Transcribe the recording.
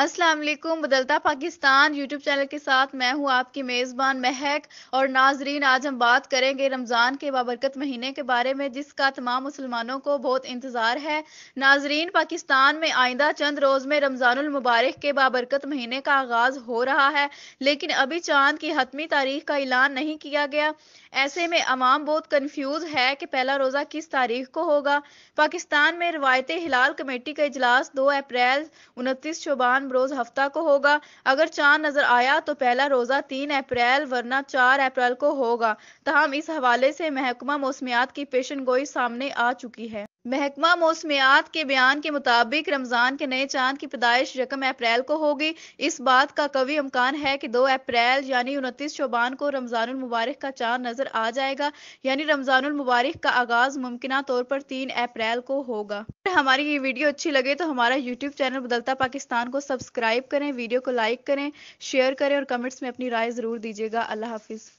असलम बदलता Pakistan YouTube channel के साथ मैं हूँ आपकी मेज़बान महक और नाजरीन आज हम बात करेंगे रमज़ान के बाबरकत महीने के बारे में जिसका तमाम मुसलमानों को बहुत इंतज़ार है नाजरीन पाकिस्तान में आइंदा चंद रोज़ में रमज़ानमबारक के बाबरकत महीने का आगाज़ हो रहा है लेकिन अभी चांद की हतमी तारीख का ऐलान नहीं किया गया ऐसे में अवाम बहुत कन्फ्यूज़ है कि पहला रोज़ा किस तारीख को होगा पाकिस्तान में रवायत हिलाल कमेटी का इजलास दो अप्रैल उनतीस शोबान रोज हफ्ता को होगा अगर चांद नजर आया तो पहला रोजा तीन अप्रैल वरना चार अप्रैल को होगा तहम इस हवाले से महकमा मौसमियात की पेशन गोई सामने आ चुकी है महकमा मौसमियात के बयान के मुताबिक रमज़ान के नए चांद की पैदाइश रकम अप्रैल को होगी इस बात का कवि अमकान है कि दो अप्रैल यानी उनतीस शोबान को रमजान मुबारक का चांद नज़र आ जाएगा यानी मुबारक का आगाज़ मुमकिन तौर पर तीन अप्रैल को होगा हमारी ये वीडियो अच्छी लगे तो हमारा यूट्यूब चैनल बदलता पाकिस्तान को सब्सक्राइब करें वीडियो को लाइक करें शेयर करें और कमेंट्स में अपनी राय ज़रूर दीजिएगा अल्लाह हाफिज़